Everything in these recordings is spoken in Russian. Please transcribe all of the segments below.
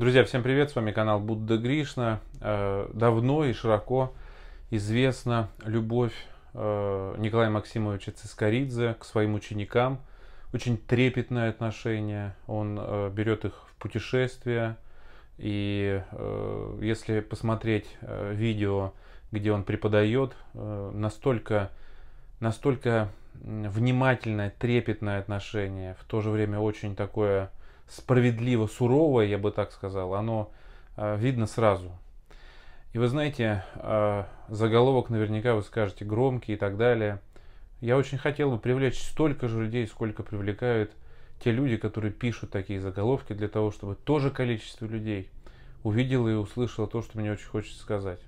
Друзья, всем привет, с вами канал Будда Гришна. Э, давно и широко известна любовь э, Николая Максимовича Цискоридзе к своим ученикам. Очень трепетное отношение, он э, берет их в путешествия. И если посмотреть видео, где он преподает, настолько, настолько внимательное, трепетное отношение, в то же время очень такое справедливо суровое, я бы так сказал, оно э, видно сразу. И вы знаете, э, заголовок наверняка вы скажете громкий и так далее. Я очень хотел бы привлечь столько же людей, сколько привлекают те люди, которые пишут такие заголовки, для того, чтобы тоже количество людей увидело и услышало то, что мне очень хочется сказать.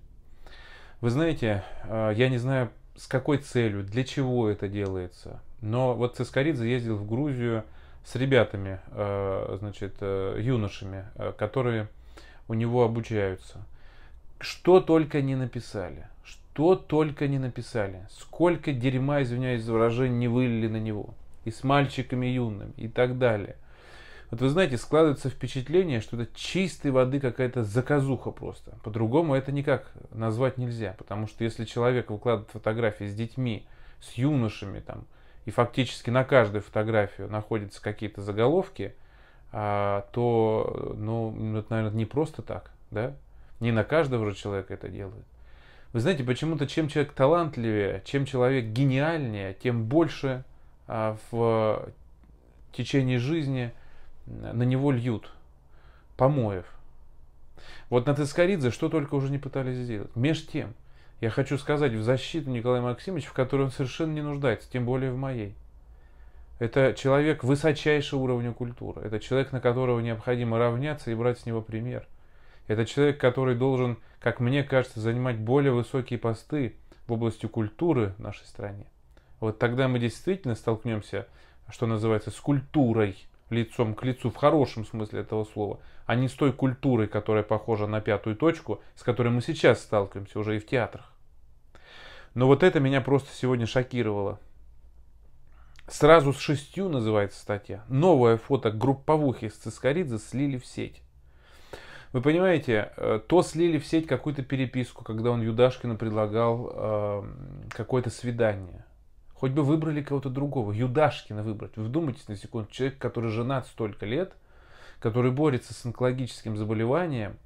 Вы знаете, э, я не знаю, с какой целью, для чего это делается, но вот Цискоридзе ездил в Грузию – с ребятами, э, значит, э, юношами, э, которые у него обучаются. Что только не написали, что только не написали, сколько дерьма, извиняюсь за выражение, не вылили на него. И с мальчиками юными, и так далее. Вот вы знаете, складывается впечатление, что это чистой воды какая-то заказуха просто. По-другому это никак назвать нельзя, потому что если человек выкладывает фотографии с детьми, с юношами, там, и фактически на каждую фотографию находятся какие-то заголовки, а, то, ну, ну это, наверное, не просто так, да? Не на каждого же человека это делают. Вы знаете, почему-то чем человек талантливее, чем человек гениальнее, тем больше а, в течение жизни на него льют помоев. Вот на Тескоридзе что только уже не пытались сделать. Меж тем – я хочу сказать, в защиту Николая Максимовича, в которой он совершенно не нуждается, тем более в моей. Это человек высочайшего уровня культуры. Это человек, на которого необходимо равняться и брать с него пример. Это человек, который должен, как мне кажется, занимать более высокие посты в области культуры в нашей стране. Вот тогда мы действительно столкнемся, что называется, с культурой лицом к лицу в хорошем смысле этого слова, а не с той культурой, которая похожа на пятую точку, с которой мы сейчас сталкиваемся уже и в театрах. Но вот это меня просто сегодня шокировало. Сразу с шестью называется статья. Новое фото групповухи с Цискоридзе слили в сеть. Вы понимаете, э, то слили в сеть какую-то переписку, когда он Юдашкину предлагал э, какое-то свидание. Хоть бы выбрали кого-то другого. Юдашкина выбрать. Вы вдумайтесь на секунду. Человек, который женат столько лет, который борется с онкологическим заболеванием,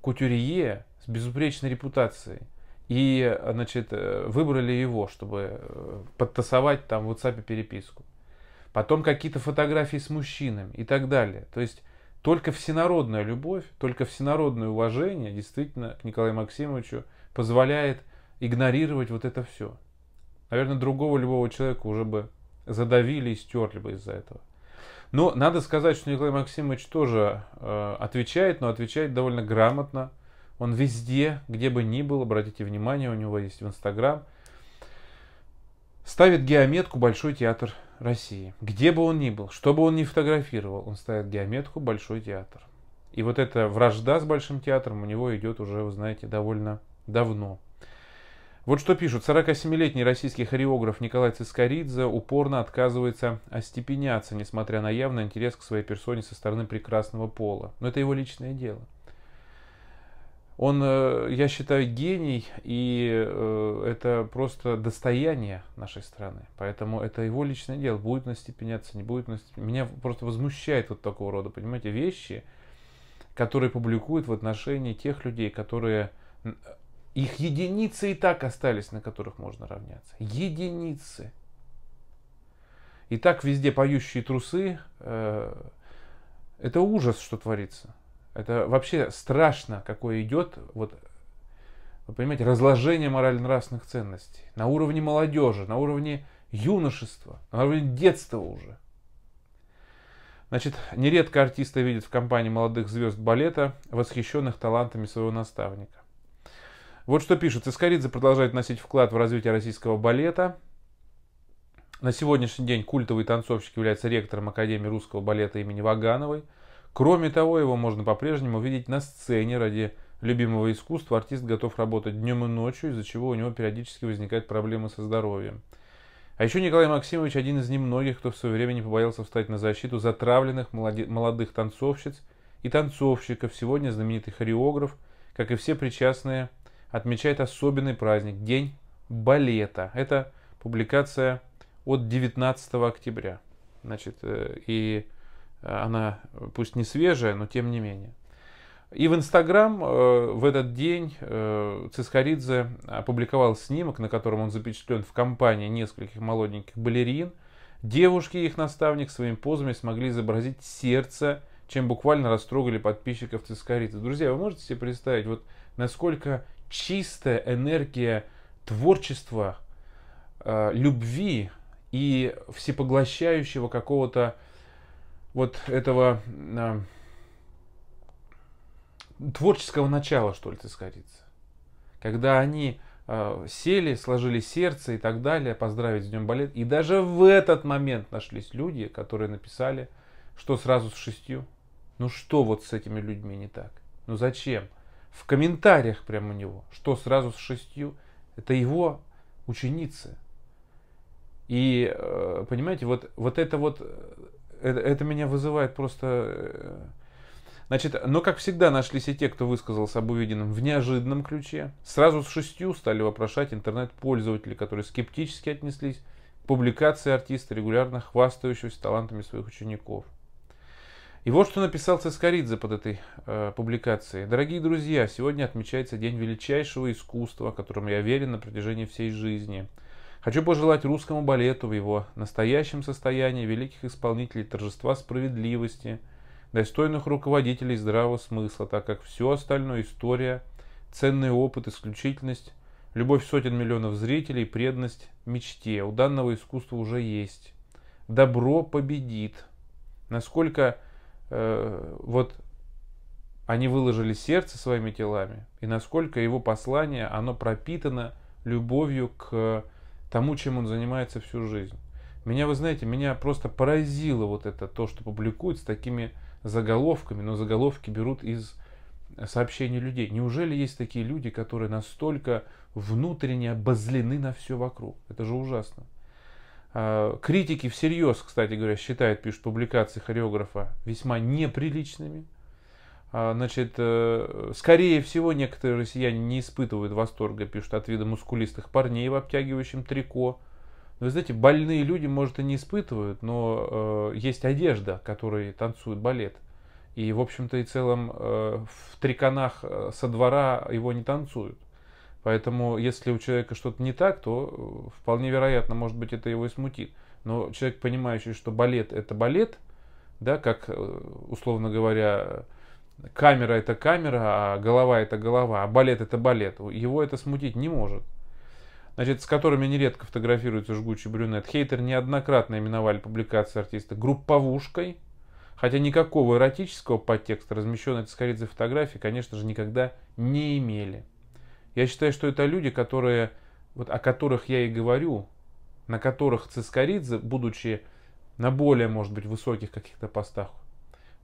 кутюрье, с безупречной репутацией – и, значит, э, выбрали его, чтобы э, подтасовать там в WhatsApp переписку. Потом какие-то фотографии с мужчинами и так далее. То есть только всенародная любовь, только всенародное уважение действительно к Николаю Максимовичу позволяет игнорировать вот это все. Наверное, другого любого человека уже бы задавили и стерли бы из-за этого. Но надо сказать, что Николай Максимович тоже э, отвечает, но отвечает довольно грамотно, он везде, где бы ни был, обратите внимание, у него есть в Инстаграм, ставит геометку Большой театр России. Где бы он ни был, что бы он ни фотографировал, он ставит геометку Большой театр. И вот эта вражда с Большим театром у него идет уже, вы знаете, довольно давно. Вот что пишут. 47-летний российский хореограф Николай Цискоридзе упорно отказывается остепеняться, несмотря на явный интерес к своей персоне со стороны прекрасного пола. Но это его личное дело. Он, э, я считаю, гений, и э, это просто достояние нашей страны. Поэтому это его личное дело. Будет он степеняться, не будет он степеняться. Меня просто возмущает вот такого рода, понимаете, вещи, которые публикуют в отношении тех людей, которые... Э, их единицы и так остались, на которых можно равняться. Единицы. И так везде поющие трусы. Это ужас, что творится. Это вообще страшно, какое идет, вот, вы понимаете, разложение морально-нравственных ценностей на уровне молодежи, на уровне юношества, на уровне детства уже. Значит, нередко артисты видят в компании молодых звезд балета, восхищенных талантами своего наставника. Вот что пишут: Искоридзе продолжает носить вклад в развитие российского балета. На сегодняшний день культовый танцовщик является ректором Академии русского балета имени Вагановой – Кроме того, его можно по-прежнему видеть на сцене ради любимого искусства. Артист готов работать днем и ночью, из-за чего у него периодически возникают проблемы со здоровьем. А еще Николай Максимович один из немногих, кто в свое время не побоялся встать на защиту затравленных молодых танцовщиц и танцовщиков. Сегодня знаменитый хореограф, как и все причастные, отмечает особенный праздник – День балета. Это публикация от 19 октября. Значит, э, и Э, она э, пусть не свежая, но тем не менее. И в Инстаграм э, в этот день Цисхаридзе опубликовал снимок, на котором он запечатлен в компании нескольких молоденьких балерин. Девушки и их наставник своими позами смогли изобразить сердце, чем буквально растрогали подписчиков Цискоридзе. Друзья, вы можете себе представить, вот насколько чистая энергия творчества, любви и всепоглощающего какого-то вот этого э, творческого начала, что ли, ты скорится. Когда они э, сели, сложили сердце и так далее, поздравить с Днем Балет. И даже в этот момент нашлись люди, которые написали, что сразу с шестью. Ну что вот с этими людьми не так? Ну зачем? В комментариях прямо у него, что сразу с шестью. Это его ученицы. И, э, понимаете, вот, вот это вот э, это, это меня вызывает просто... Э, значит, но, как всегда, нашлись и те, кто высказался об увиденном в неожиданном ключе. Сразу с шестью стали вопрошать интернет-пользователи, которые скептически отнеслись к публикации артиста, регулярно хвастающегося талантами своих учеников. И вот что написал Цискоридзе под этой э, публикацией. «Дорогие друзья, сегодня отмечается день величайшего искусства, о я верен на протяжении всей жизни – Хочу пожелать русскому балету в его настоящем состоянии великих исполнителей торжества справедливости, достойных руководителей здравого смысла, так как все остальное история, ценный опыт, исключительность, любовь сотен миллионов зрителей, преданность мечте у данного искусства уже есть. Добро победит. Насколько э, вот они выложили сердце своими телами, и насколько его послание, оно пропитано любовью к тому, чем он занимается всю жизнь. Меня, вы знаете, меня просто поразило вот это то, что публикуют с такими заголовками, но заголовки берут из сообщений людей. Неужели есть такие люди, которые настолько внутренне обозлены на все вокруг? Это же ужасно. А, критики всерьез, кстати говоря, считают, пишут публикации хореографа весьма неприличными – а, значит, э, скорее всего, некоторые россияне не испытывают восторга, пишут, от вида мускулистых парней в обтягивающем трико. Но, ну, вы знаете, больные люди, может, и не испытывают, но э, есть одежда, которой танцует балет. И, в общем-то, и целом э, в триконах э, со двора его не танцуют. Поэтому, если у человека что-то не так, то э, вполне вероятно, может быть, это его и смутит. Но человек, понимающий, что балет – это балет, да, как, условно говоря, камера это камера, а голова это голова, а балет это балет. Его это смутить не может. Значит, с которыми нередко фотографируется жгучий брюнет. Хейтер неоднократно именовали публикации артиста групповушкой, хотя никакого эротического подтекста, размещенной это скорее фотографии, конечно же, никогда не имели. Я считаю, что это люди, которые, вот, о которых я и говорю, на которых Цискоридзе, будучи на более, может быть, высоких каких-то постах,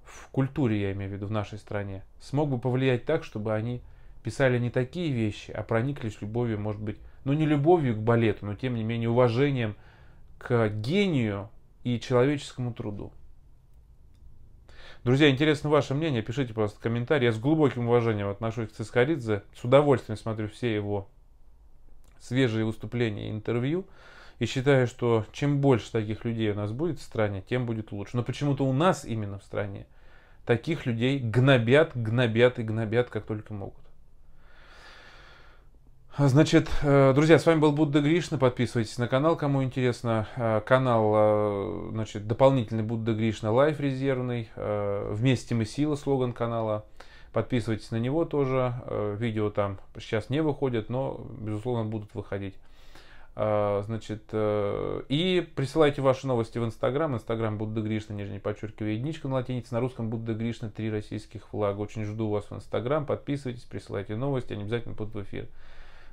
в культуре, я имею в виду, в нашей стране, смог бы повлиять так, чтобы они писали не такие вещи, а прониклись любовью, может быть, ну не любовью к балету, но тем не менее уважением к гению и человеческому труду. Друзья, интересно ваше мнение, пишите, пожалуйста, комментарий. Я с глубоким уважением отношусь к Цискоридзе, с удовольствием смотрю все его свежие выступления и интервью. И считаю, что чем больше таких людей у нас будет в стране, тем будет лучше. Но почему-то у нас именно в стране таких людей гнобят, гнобят и гнобят, как только могут. Значит, э, друзья, с вами был Будда Гришна. Подписывайтесь на канал, кому интересно. Э, канал, э, значит, дополнительный Будда Гришна лайф резервный. Вместе мы сила, слоган канала. Подписывайтесь на него тоже. Видео там сейчас не выходят, но, безусловно, будут выходить. А, значит, э, и присылайте ваши новости в Инстаграм. Инстаграм Будда Гришна, нижнее подчеркиваю, единичка на латинице. На русском Будда Гришна, три российских флага. Очень жду вас в Инстаграм. Подписывайтесь, присылайте новости, они обязательно будут в эфир.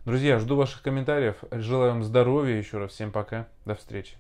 Друзья, жду ваших комментариев. Желаю вам здоровья еще раз. Всем пока. До встречи.